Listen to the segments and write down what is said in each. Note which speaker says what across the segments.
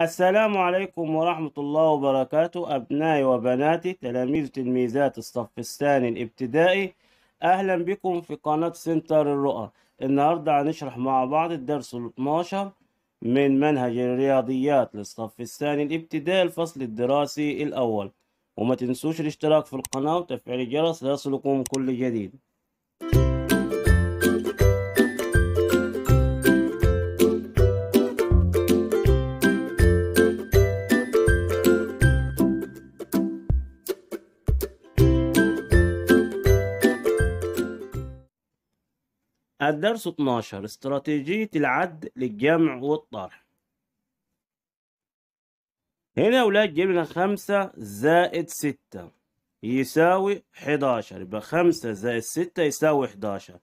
Speaker 1: السلام عليكم ورحمة الله وبركاته أبنائي وبناتي تلاميذ تلميذات الصف الثاني الابتدائي أهلا بكم في قناة سنتر الرؤى النهاردة هنشرح مع بعض الدرس ال 12 من منهج الرياضيات للصف الثاني الابتدائي الفصل الدراسي الأول وما تنسوش الاشتراك في القناة وتفعيل الجرس ليصلكم كل جديد الدرس 12 استراتيجية العد للجمع والطرح هنا يا أولاد جبنا خمسة زائد ستة يساوي 11 يبقى خمسة زائد ستة يساوي 11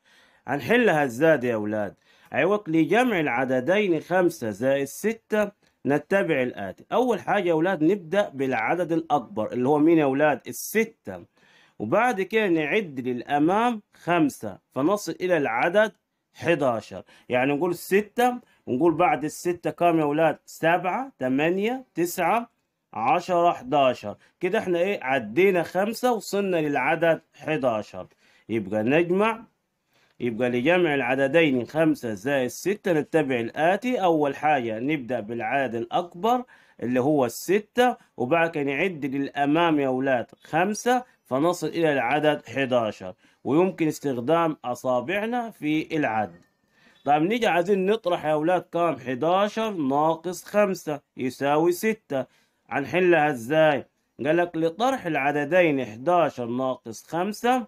Speaker 1: هنحلها الزاد يا أولاد عوض أيوة، لجمع العددين خمسة زائد ستة نتبع الآتي أول حاجة يا أولاد نبدأ بالعدد الأكبر اللي هو مين يا أولاد الستة وبعد كده نعد للأمام خمسة فنصل إلى العدد 11 يعني نقول ستة ونقول بعد الستة كام يا أولاد سبعة تمانية تسعة عشرة 11 كده احنا ايه عدينا خمسة وصلنا للعدد 11 يبقى نجمع يبقى لجمع العددين خمسة زائد ستة نتبع الآتي أول حاجة نبدأ بالعدد الأكبر اللي هو الستة وبعد كده نعد للأمام يا أولاد خمسة فنصل إلى العدد 11 ويمكن استخدام أصابعنا في العد طيب نيجي عايزين نطرح يا أولاد كام 11 ناقص 5 يساوي 6 هنحلها إزاي قال لك لطرح العددين 11 ناقص 5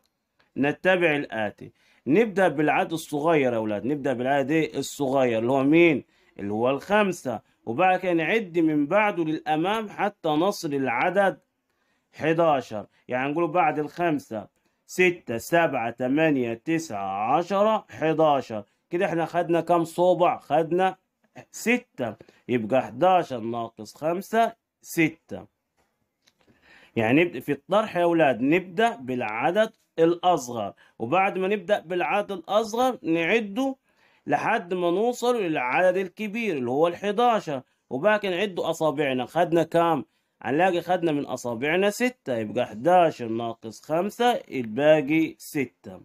Speaker 1: نتبع الآتي نبدأ بالعدد الصغير يا أولاد نبدأ بالعدد إيه؟ الصغير اللي هو مين اللي هو الخمسة وبعد كده نعد من بعده للأمام حتى نصل العدد 11 يعني نقول بعد الخمسة ستة سبعة تمانية تسعة عشرة 11 كده احنا خدنا كام صوبع خدنا ستة يبقى 11 ناقص خمسة ستة يعني في الطرح يا أولاد نبدأ بالعدد الأصغر وبعد ما نبدأ بالعدد الأصغر نعده لحد ما نوصل للعدد الكبير اللي هو الحداشر وبعد وباقي نعده أصابعنا خدنا كام؟ هنلاقي خدنا من أصابعنا ستة يبقى 11 ناقص خمسة الباقي ستة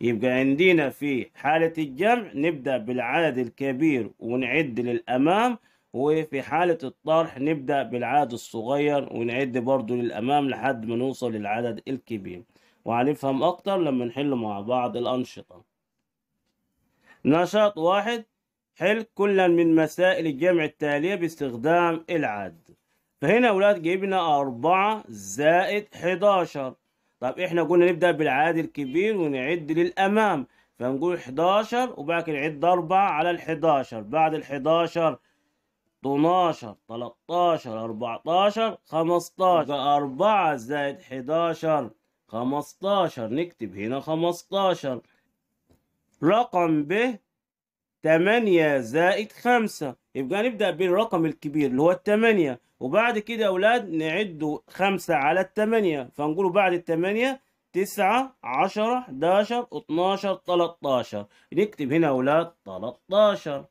Speaker 1: يبقى عندنا في حالة الجمع نبدأ بالعدد الكبير ونعد للأمام وفي حالة الطرح نبدأ بالعدد الصغير ونعد برضو للأمام لحد ما نوصل للعدد الكبير وهنفهم أكتر لما نحل مع بعض الأنشطة نشاط واحد حل كل من مسائل الجمع التالية باستخدام العد فهنا يا أولاد جبنا أربعة زائد حداشر طب إحنا قلنا نبدأ بالعادي الكبير ونعد للأمام فنقول حداشر وبعد كده نعد أربعة على الحداشر بعد الحداشر 12 13 14 15 4 زائد 11 15 نكتب هنا 15 رقم ب 8 زائد 5 يبقى نبدأ بالرقم الكبير اللي هو التمانية وبعد كده يا أولاد نعد خمسة على التمانية فنقول بعد التمانية تسعة عشرة حداشر اتناشر تلاتاشر نكتب هنا يا أولاد تلاتاشر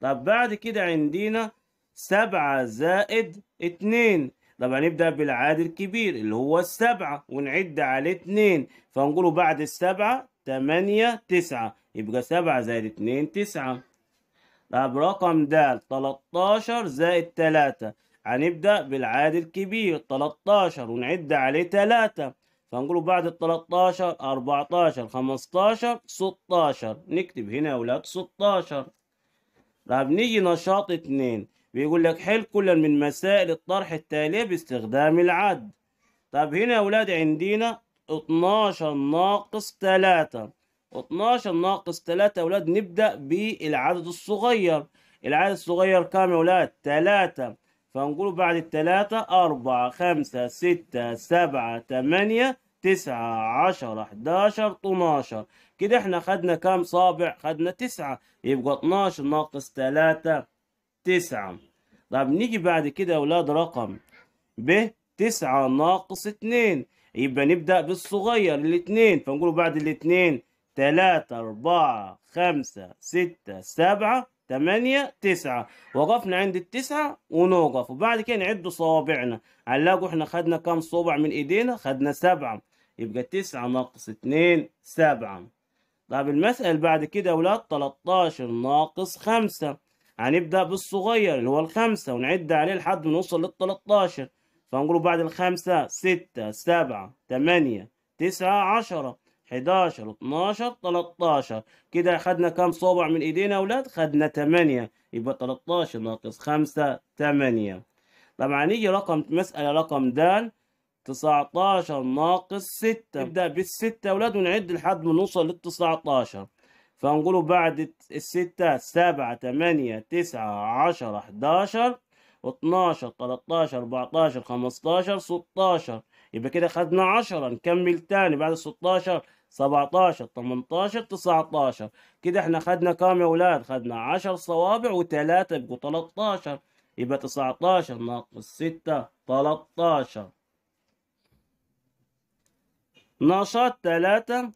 Speaker 1: طب بعد كده عندنا سبعة زائد اتنين طبعا نبدأ بالعاد الكبير اللي هو السبعة ونعد على اتنين فنقول بعد السبعة تمانية تسعة يبقى سبعة زائد اتنين تسعة طب رقم د تلتاشر زائد تلاتة هنبدأ بالعادي الكبير تلتاشر ونعد عليه تلاتة فنقول بعد التلتاشر أربعتاشر خمستاشر ستاشر نكتب هنا يا ولاد ستاشر طب نيجي نشاط اتنين بيقول لك حل كل من مسائل الطرح التالية باستخدام العد طب هنا يا ولاد عندنا اتناشر ناقص تلاتة 12 ناقص 3 يا ولاد نبدأ بالعدد الصغير العدد الصغير كام يا ولاد 3 فنقول بعد 3 أربعة خمسة ستة سبعة تمانية تسعة عشرة 11 اتناشر كده احنا خدنا كام صابع خدنا تسعة يبقى اتناشر ناقص تلاتة تسعة طب نيجي بعد كده يا ولاد رقم ب تسعة ناقص اتنين يبقى نبدأ بالصغير الاتنين فنقول بعد الاتنين ثلاثة أربعة خمسة ستة سبعة تمانية تسعة وقفنا عند التسعة ونوقف وبعد كده نعد صوابعنا هنلاقوا احنا خدنا كام صوبع من ايدينا خدنا سبعة يبقى تسعة ناقص اتنين سبعة طب المسألة بعد كده يا ولاد تلتاشر ناقص خمسة هنبدأ بالصغير اللي هو الخمسة ونعد عليه لحد ما نوصل للتلتاشر فنقول بعد الخمسة ستة سبعة تمانية تسعة عشرة 11 12 13 كده خدنا كام صابع من ايدينا يا اولاد خدنا 8 يبقى 13 ناقص 5 8 طبعا هنيجي رقم مسألة رقم د 19 ناقص 6 نبدأ بالستة يا اولاد ونعد لحد ما نوصل لل 19 فنقوله بعد الستة سبعة تمانية تسعة عشرة حداشر اتناشر تلاتاشر اربعتاشر خمستاشر ستاشر يبقى كده خدنا 10 نكمل تاني بعد 16 17 18 19 كده احنا خدنا كام يا اولاد خدنا 10 صوابع و3 يبقوا 13 يبقى 19 ناقص 6 13 نشاط 3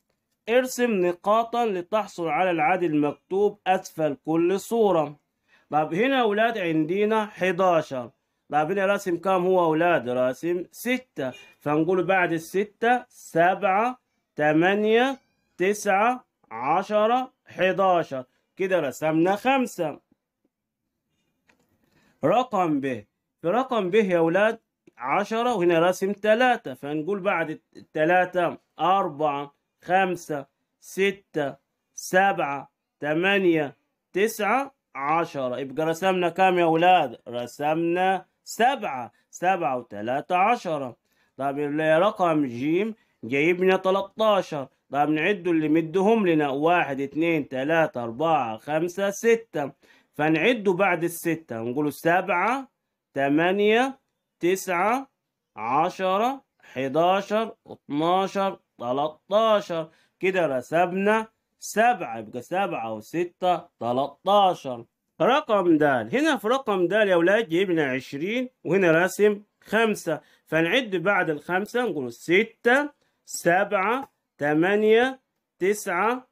Speaker 1: ارسم نقاطا لتحصل على العدد المكتوب اسفل كل صورة طب هنا يا اولاد عندنا 11 هنا راسم كام هو أولاد راسم ستة فنقول بعد الستة سبعة تمانية تسعة عشرة حداشر كده رسمنا خمسة رقم ب في رقم ب يا أولاد عشرة وهنا راسم تلاتة فنقول بعد التلاتة أربعة خمسة ستة سبعة تمانية تسعة عشرة يبقى رسمنا كام يا أولاد رسمنا سبعة سبعة وتلاتة عشرة طب رقم جيم جايبنا تلاتاشر طب نعدوا اللي مدهم لنا واحد اتنين تلاتة أربعة خمسة ستة فنعدوا بعد الستة نقولوا سبعة تمانية تسعة عشرة حداشر اتناشر تلاتاشر كده رسبنا سبعة يبقى سبعة وستة تلاتاشر رقم د هنا في رقم د يا ولاد جبنا عشرين وهنا راسم خمسة فنعد بعد الخمسة نقول ستة سبعة 8 تسعة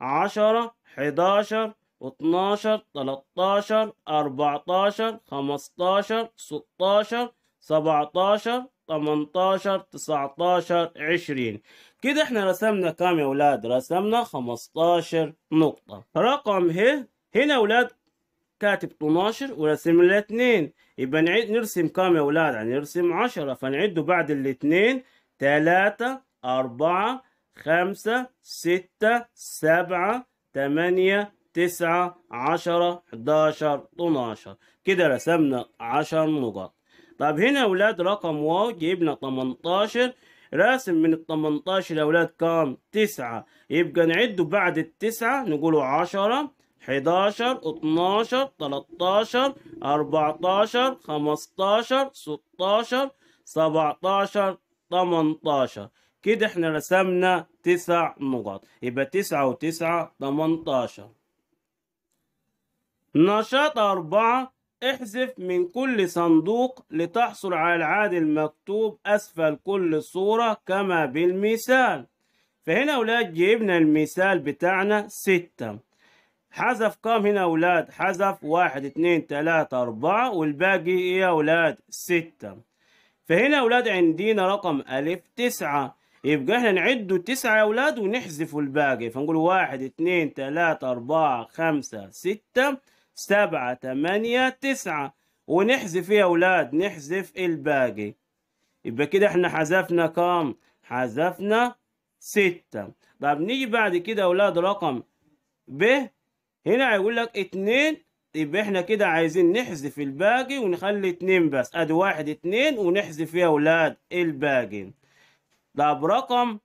Speaker 1: عشرة حداشر اتناشر تلاتاشر اربعتاشر خمستاشر ستاشر سبعتاشر تمنتاشر تسعتاشر عشرين كده احنا رسمنا كام يا ولاد رسمنا خمستاشر نقطة رقم ه هنا ولاد كاتب 12 ورسم لها 2 يبقى نعيد نرسم كام يا اولاد يعني نرسم 10 فنعده بعد الاثنين 3 4 5 6 7 8 9 10 11 12 كده رسمنا 10 نقط طب هنا يا ولاد رقم واو جبنا 18 راسم من ال 18 يا اولاد كام؟ 9 يبقى نعده بعد التسعة نقوله 10 11 12 13 14 15 16 17 18 كده احنا رسمنا تسع نقط يبقى تسعة وتسعة تمنتاشر نشاط أربعة احذف من كل صندوق لتحصل على العدد المكتوب أسفل كل صورة كما بالمثال فهنا أولاد جبنا المثال بتاعنا ستة حذف كام هنا أولاد حذف واحد اتنين تلاتة أربعة والباقي إيه يا أولاد ستة فهنا أولاد عندنا رقم ألف تسعة يبقى احنا نعده تسعة يا أولاد ونحذفوا الباقي فنقول واحد اتنين تلاتة أربعة خمسة ستة سبعة تمانية تسعة ونحذف إيه يا أولاد نحذف الباقي يبقى كده احنا حذفنا كام؟ حذفنا ستة طب نيجي بعد كده أولاد رقم ب هنا هيقول لك اتنين يبقى احنا كده عايزين نحذف الباقي ونخلي اتنين بس ادي واحد اتنين ونحذف يا ولاد الباقي طب رقم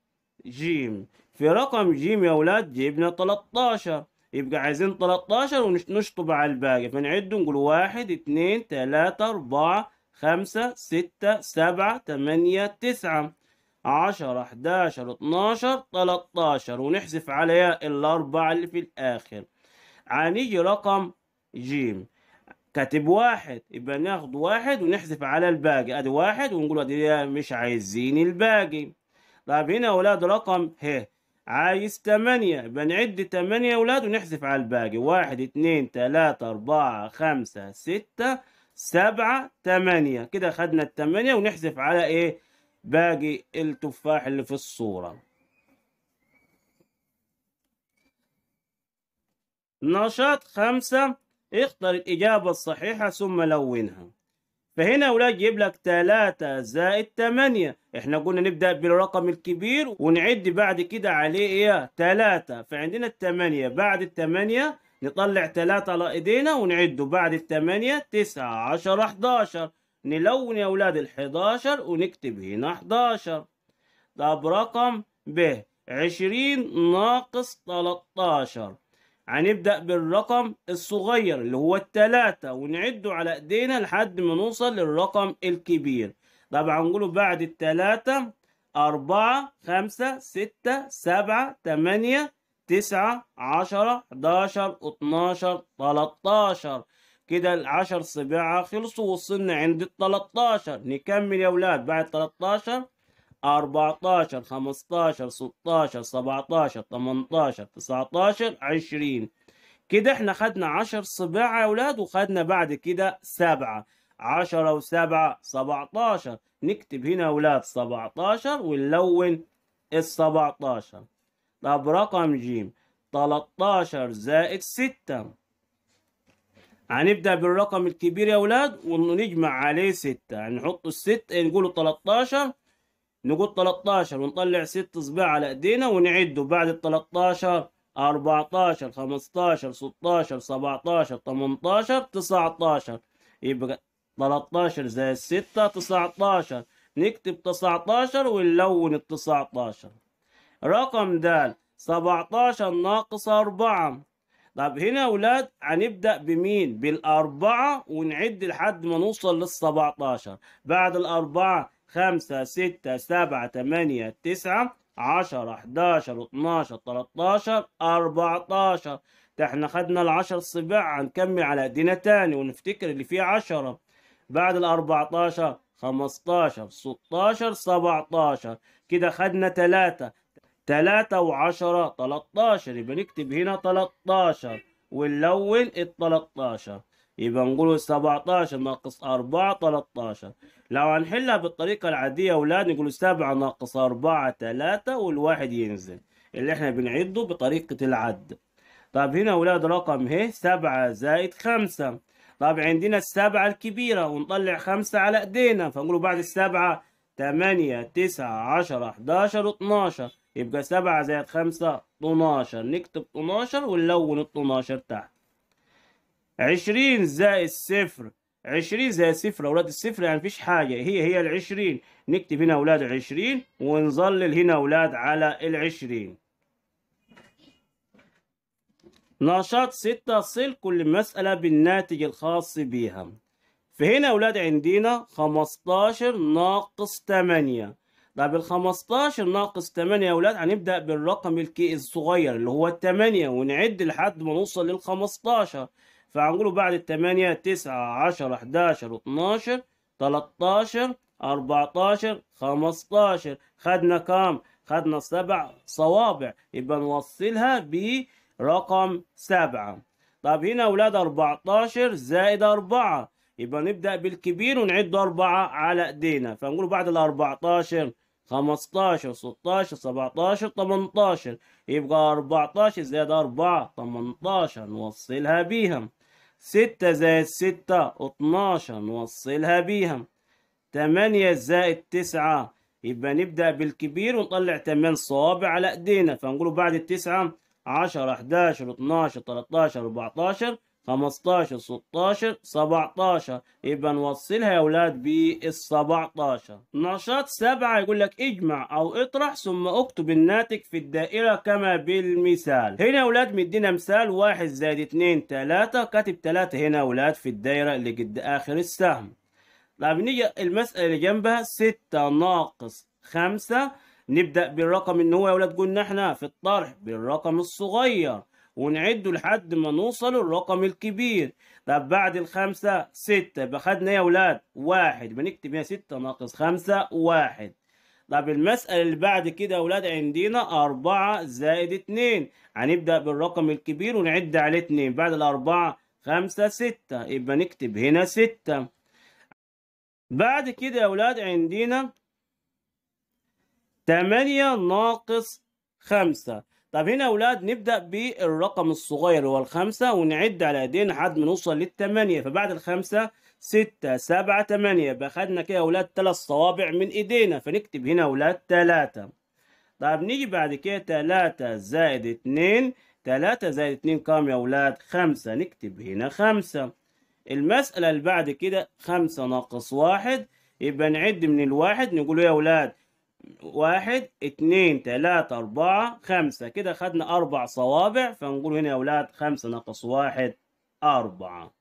Speaker 1: جيم في رقم جيم يا ولاد جبنا 13 يبقى عايزين 13 ونشطب على الباقي فنعد نقول واحد اتنين تلاتة اربعة خمسة ستة سبعة تمانية تسعة عشرة حداشر اتناشر تلاتاشر ونحذف عليها الأربعة اللي في الآخر هنيجي رقم ج كاتب واحد يبقى ناخد واحد ونحذف على الباقي ادي واحد ونقول ادي مش عايزين الباقي طب هنا اولاد رقم ه عايز تمانية يبقى نعد تمانية اولاد ونحذف على الباقي واحد اتنين تلاتة اربعة خمسة ستة سبعة تمانية كده خدنا التمانية ونحذف على ايه باقي التفاح اللي في الصورة نشاط خمسة اختر الإجابة الصحيحة ثم لونها فهنا يا أولاد جيب لك تلاتة زائد تمانية إحنا قلنا نبدأ بالرقم الكبير ونعد بعد كده عليه إيه تلاتة فعندنا التمانية بعد التمانية نطلع تلاتة على إيدينا ونعده بعد التمانية تسعة عشر أحداشر نلون يا أولاد الحداشر ونكتب هنا أحداشر طب رقم ب عشرين ناقص تلاتاشر هنبدأ بالرقم الصغير اللي هو التلاتة ونعده على ايدينا لحد ما نوصل للرقم الكبير طبعا نقوله بعد التلاتة أربعة خمسة ستة سبعة تمانية تسعة عشرة حداشر اتناشر تلاتاشر كده العشر صباعة خلصوا وصلنا عند التلاتاشر نكمل يا ولاد بعد التلتاشر 14 15 16 17 18 19 20 كده احنا خدنا 10 صباع يا اولاد وخدنا بعد كده 7 10 و7 17 نكتب هنا يا اولاد 17 ونلون ال 17 طب رقم ج 13 زائد 6 هنبدأ بالرقم الكبير يا أولاد ونجمع عليه 6 هنحط الست نقول 13 نقول 13 ونطلع 6 صباع على ايدينا ونعده بعد ال 13 14 15 16 17 18 19 يبقى 13 زائد 6 19 نكتب 19 ونلون ال 19 رقم د 17 ناقص 4 طب هنا يا اولاد هنبدا بمين بالاربعه ونعد لحد ما نوصل لل 17 بعد الاربعه خمسة ستة سبعة تمانية تسعة عشرة حداشر اتناشر تلاتاشر أربعتاشر ده احنا خدنا العشر صباع هنكمل على ايدينا تاني ونفتكر اللي فيه عشرة بعد الأربعتاشر خمستاشر ستاشر سبعتاشر كده خدنا تلاتة تلاتة وعشرة تلاتاشر يبقى نكتب هنا تلاتاشر ونلون التلاتاشر يبقى نقول 17 ناقص 4 13 لو هنحلها بالطريقة العادية أولاد نقول 7 ناقص 4 3 والواحد ينزل اللي احنا بنعده بطريقة العد طب هنا أولاد رقم هي 7 زائد 5 طب عندنا السبعة الكبيرة ونطلع خمسة على ايدينا فنقول بعد السبعة تمانية تسعة عشرة حداشر اتناشر يبقى سبعة زائد خمسة اتناشر نكتب اتناشر ونلون اتناشر تحت 20 زائد صفر 20 زائد صفر أولاد الصفر يعني مفيش حاجة هي هي ال 20 نكتب هنا أولاد 20 ونظلل هنا أولاد على ال 20 نشاط 6 صل كل مسألة بالناتج الخاص بها فهنا أولاد عندنا 15 ناقص 8 طب ال 15 ناقص 8 يا أولاد هنبدأ بالرقم الكي الصغير اللي هو 8 ونعد لحد ما نوصل لل 15 فهنقوله بعد التمانية تسعة عشر أحداشر اتناشر تلاتاشر أربعتاشر خمستاشر خدنا كام؟ خدنا سبع صوابع يبقى نوصلها برقم سبعة طب هنا أولاد أربعتاشر زائد أربعة يبقى نبدأ بالكبير ونعد أربعة على إيدينا فنقوله بعد الأربعتاشر خمستاشر ستاشر سبعتاشر تمنتاشر يبقى أربعتاشر زائد أربعة تمنتاشر نوصلها بيهم ستة زائد ستة اتناشر نوصلها بيها تمانية زائد تسعة يبقى نبدأ بالكبير ونطلع تمن صوابع على ايدينا فنقوله بعد التسعة عشرة احداشر اتناشر تلاتاشر اربعتاشر 15 16 17 يبقى نوصلها يا اولاد بال 17 نشاط 7 يقول لك اجمع او اطرح ثم اكتب الناتج في الدائره كما بالمثال هنا يا اولاد مدينا مثال 1 زائد 2 3 كاتب 3 هنا يا اولاد في الدائره اللي قد اخر السهم طب نيجي المساله اللي جنبها 6 ناقص 5 نبدا بالرقم ان هو يا اولاد قلنا احنا في الطرح بالرقم الصغير ونعده لحد ما نوصل الرقم الكبير طب بعد الخمسة ستة يبقى خدنا يا ولاد واحد بنكتب هنا ستة ناقص خمسة واحد طب المسألة اللي بعد كده يا ولاد عندنا أربعة زائد اتنين هنبدأ بالرقم الكبير ونعد عليه اتنين بعد الأربعة خمسة ستة يبقى نكتب هنا ستة بعد كده يا ولاد عندنا تمانية ناقص خمسة طب هنا يا اولاد نبدا بالرقم الصغير هو الخمسة ونعد على ايدينا لحد ما نوصل للثمانية فبعد الخمسة ستة سبعة تمانية يبقى خدنا كده يا اولاد ثلاث صوابع من ايدينا فنكتب هنا يا اولاد ثلاثة طب نيجي بعد كده ثلاثة زائد اتنين ثلاثة زائد اتنين كام يا اولاد خمسة نكتب هنا خمسة المسألة اللي بعد كده خمسة ناقص واحد يبقى نعد من الواحد نقول يا اولاد واحد اتنين تلاتة أربعة خمسة كده خدنا أربع صوابع فنقول هنا يا أولاد خمسة ناقص واحد أربعة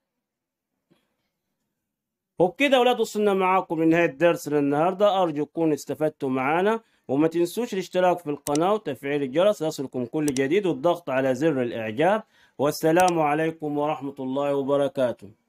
Speaker 1: وبكده أولاد وصلنا معاكم لنهاية درسنا النهاردة أرجو تكونوا استفدتوا معانا وما تنسوش الاشتراك في القناة وتفعيل الجرس ليصلكم كل جديد والضغط على زر الإعجاب والسلام عليكم ورحمة الله وبركاته